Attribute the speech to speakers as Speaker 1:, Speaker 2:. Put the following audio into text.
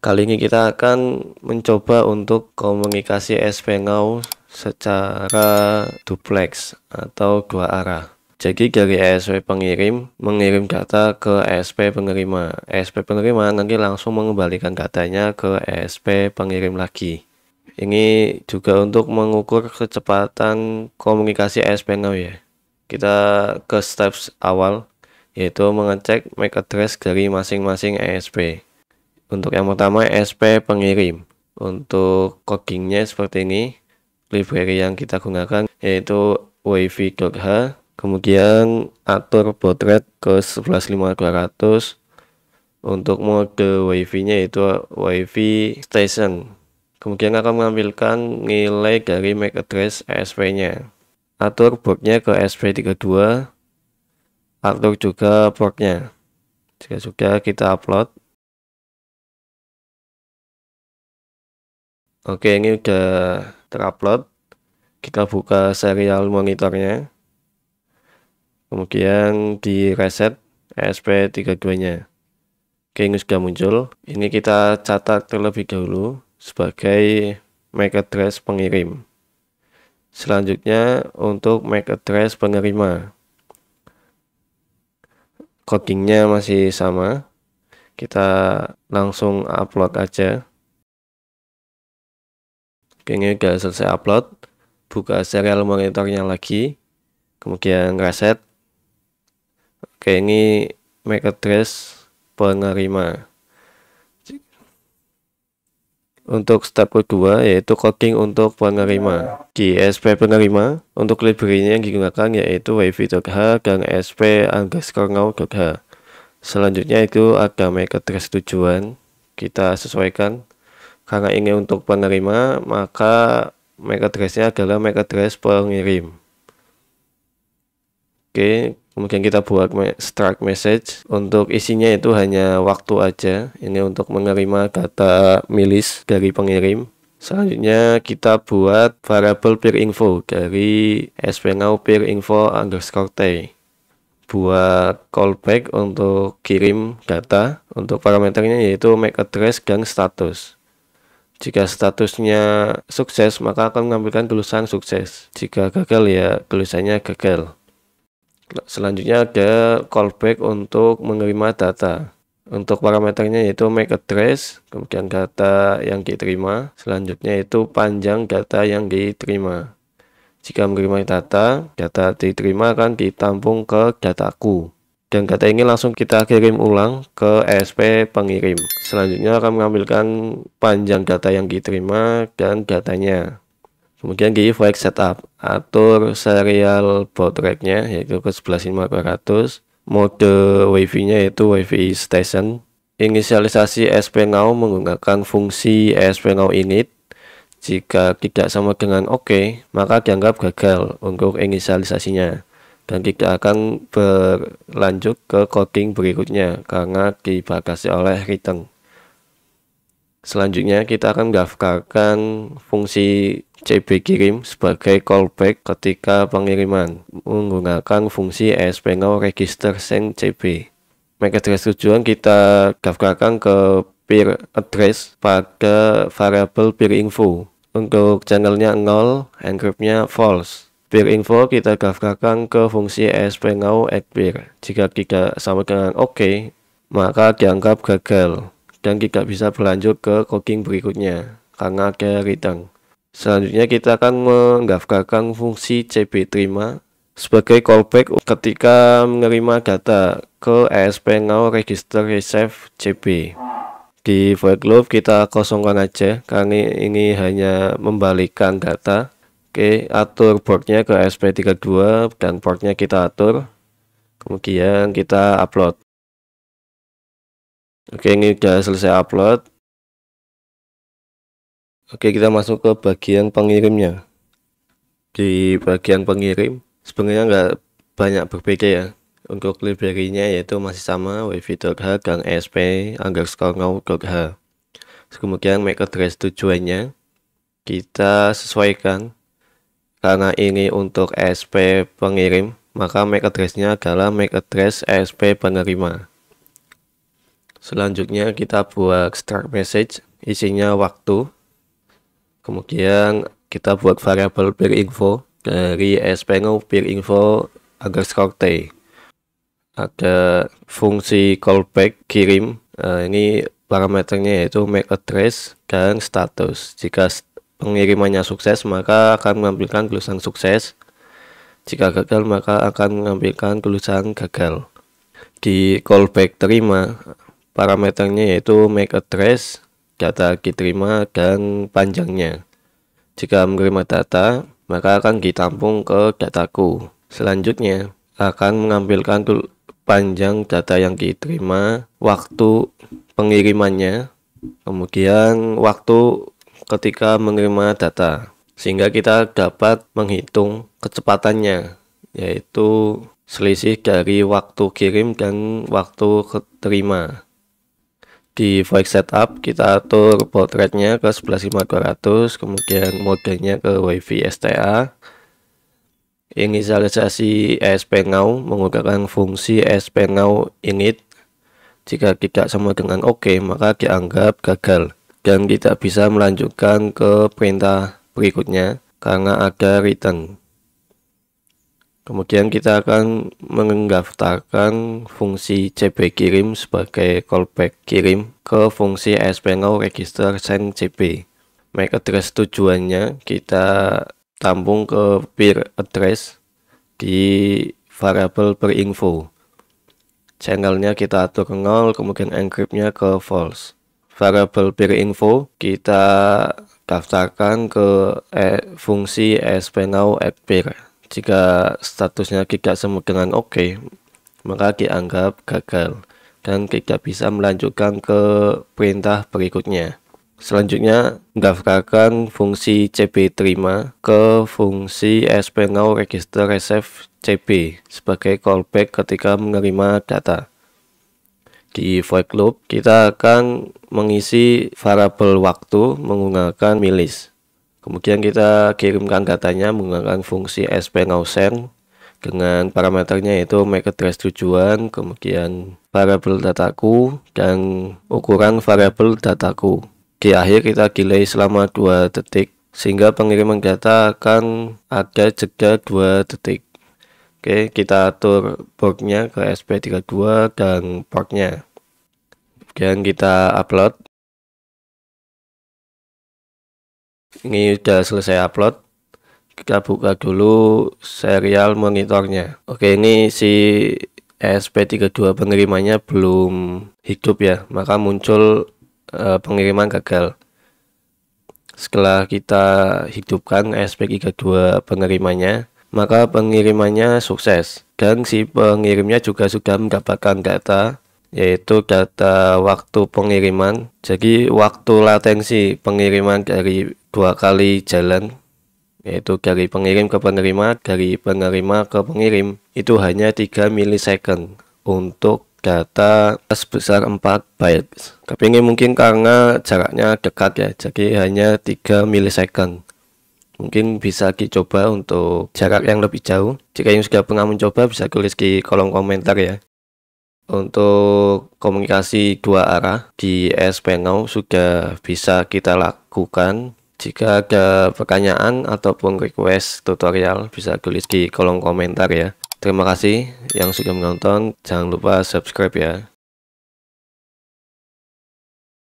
Speaker 1: Kali ini kita akan mencoba untuk komunikasi Ngau secara duplex atau dua arah. Jadi dari ESP pengirim mengirim data ke ESP penerima. ESP penerima nanti langsung mengembalikan datanya ke ESP pengirim lagi. Ini juga untuk mengukur kecepatan komunikasi ESP now ya. Kita ke steps awal yaitu mengecek MAC address dari masing-masing ESP. Untuk yang pertama SP pengirim. Untuk codingnya seperti ini. Library yang kita gunakan yaitu wavy.h kemudian atur baud rate ke 11500. untuk mode wifi nya yaitu wifi station kemudian akan menampilkan nilai dari MAC address ESP nya atur portnya ke SP32 atur juga portnya jika sudah kita upload Oke, ini udah terupload. Kita buka serial monitornya. Kemudian di reset ESP32-nya. Oke, ini sudah muncul. Ini kita catat terlebih dahulu sebagai MAC address pengirim. Selanjutnya untuk MAC address penerima. Codingnya masih sama. Kita langsung upload aja. Kayaknya udah selesai upload. Buka serial monitornya lagi. Kemudian reset. Oke, ini MAC address penerima. Untuk step kedua yaitu coding untuk penerima. Di SP penerima, untuk library yang digunakan yaitu wifi.h dan sp underscore now.h. Selanjutnya itu ada MAC address tujuan. Kita sesuaikan karena ingin untuk penerima maka MAC addressnya adalah MAC address pengirim oke kemudian kita buat strike message untuk isinya itu hanya waktu aja ini untuk menerima data milis dari pengirim selanjutnya kita buat variable peer info dari spnow peer info underscore t buat callback untuk kirim data untuk parameternya yaitu MAC address dan status jika statusnya sukses, maka akan mengambilkan tulisan sukses. Jika gagal, ya tulisannya gagal. Nah, selanjutnya ada callback untuk menerima data. Untuk parameternya yaitu make address, kemudian data yang diterima. Selanjutnya itu panjang data yang diterima. Jika menerima data, data diterima akan ditampung ke dataku dan data ini langsung kita kirim ulang ke ESP pengirim selanjutnya akan mengambilkan panjang data yang diterima dan datanya kemudian di flag setup atur serial baud rate-nya yaitu ke 11500 mode wifi nya yaitu wifi station inisialisasi ESP now menggunakan fungsi ESP now init jika tidak sama dengan OK maka dianggap gagal untuk inisialisasinya dan tidak akan berlanjut ke coding berikutnya karena dibatasi oleh return. Selanjutnya kita akan mendaftarkan fungsi CB kirim sebagai callback ketika pengiriman menggunakan fungsi ASPNO e register send CB. MAC address tujuan kita daftarkan ke peer address pada variable peer info. Untuk channelnya 0, encryptnya false. Bir info kita gafkakan ke fungsi ESP ngau ekbir. Jika tidak sama dengan OK, maka dianggap gagal dan tidak bisa berlanjut ke coding berikutnya karena ada return. Selanjutnya kita akan menggafkakan fungsi CB terima sebagai callback ketika menerima data ke ESP register receive CB. Di void loop kita kosongkan aja karena ini hanya membalikkan data Oke, atur portnya ke ASP32 dan portnya kita atur. Kemudian kita upload. Oke, ini sudah selesai upload. Oke, kita masuk ke bagian pengirimnya. Di bagian pengirim, sebenarnya nggak banyak berbeda ya. Untuk library-nya yaitu masih sama wifi.h dan sp underscore Kemudian make address tujuannya kita sesuaikan karena ini untuk SP pengirim, maka MAC address-nya adalah MAC address SP penerima. Selanjutnya kita buat start message, isinya waktu. Kemudian kita buat variable peer info dari SP no peer info underscore T. Ada fungsi callback kirim, eh, ini parameternya yaitu make address dan status. Jika pengirimannya sukses maka akan menampilkan tulisan sukses jika gagal maka akan menampilkan tulisan gagal di callback terima parameternya yaitu make address data diterima dan panjangnya jika menerima data maka akan ditampung ke dataku selanjutnya akan mengambilkan panjang data yang diterima waktu pengirimannya kemudian waktu ketika menerima data sehingga kita dapat menghitung kecepatannya yaitu selisih dari waktu kirim dan waktu terima di voice setup kita atur baud rate nya ke 11500 kemudian modenya ke wifi STA inisialisasi ESP now menggunakan fungsi ESP now init jika tidak sama dengan oke OK, maka dianggap gagal dan tidak bisa melanjutkan ke perintah berikutnya karena ada return. Kemudian kita akan mendaftarkan fungsi CB kirim sebagai callback kirim ke fungsi ASPNO register send CB. MAC address tujuannya kita tampung ke peer address di variable berinfo. Channelnya kita atur ke 0, kemudian encryptnya ke false variable peer info kita daftarkan ke e fungsi spnow at peer jika statusnya tidak sama dengan OK maka dianggap gagal dan kita bisa melanjutkan ke perintah berikutnya Selanjutnya, daftarkan fungsi CB terima ke fungsi SPNow register receive CB sebagai callback ketika menerima data di void loop kita akan mengisi variable waktu menggunakan milis kemudian kita kirimkan datanya menggunakan fungsi sp dengan parameternya yaitu make address tujuan kemudian variable dataku dan ukuran variable dataku di akhir kita delay selama 2 detik sehingga pengiriman data akan ada jeda 2 detik Oke, kita atur boardnya ke SP32 dan portnya. Kemudian kita upload. Ini sudah selesai upload. Kita buka dulu serial monitornya. Oke, ini si SP32 pengirimannya belum hidup ya, maka muncul eh, pengiriman gagal. Setelah kita hidupkan SP32 penerimanya maka pengirimannya sukses dan si pengirimnya juga sudah mendapatkan data yaitu data waktu pengiriman jadi waktu latensi pengiriman dari dua kali jalan yaitu dari pengirim ke penerima dari penerima ke pengirim itu hanya 3 milisecond untuk data sebesar 4 byte tapi ini mungkin karena jaraknya dekat ya jadi hanya 3 milisecond Mungkin bisa Ki coba untuk jarak yang lebih jauh. Jika yang sudah pernah mencoba bisa tulis di kolom komentar ya. Untuk komunikasi dua arah di SPNO sudah bisa kita lakukan. Jika ada pertanyaan ataupun request tutorial bisa tulis di kolom komentar ya. Terima kasih yang sudah menonton. Jangan lupa subscribe ya.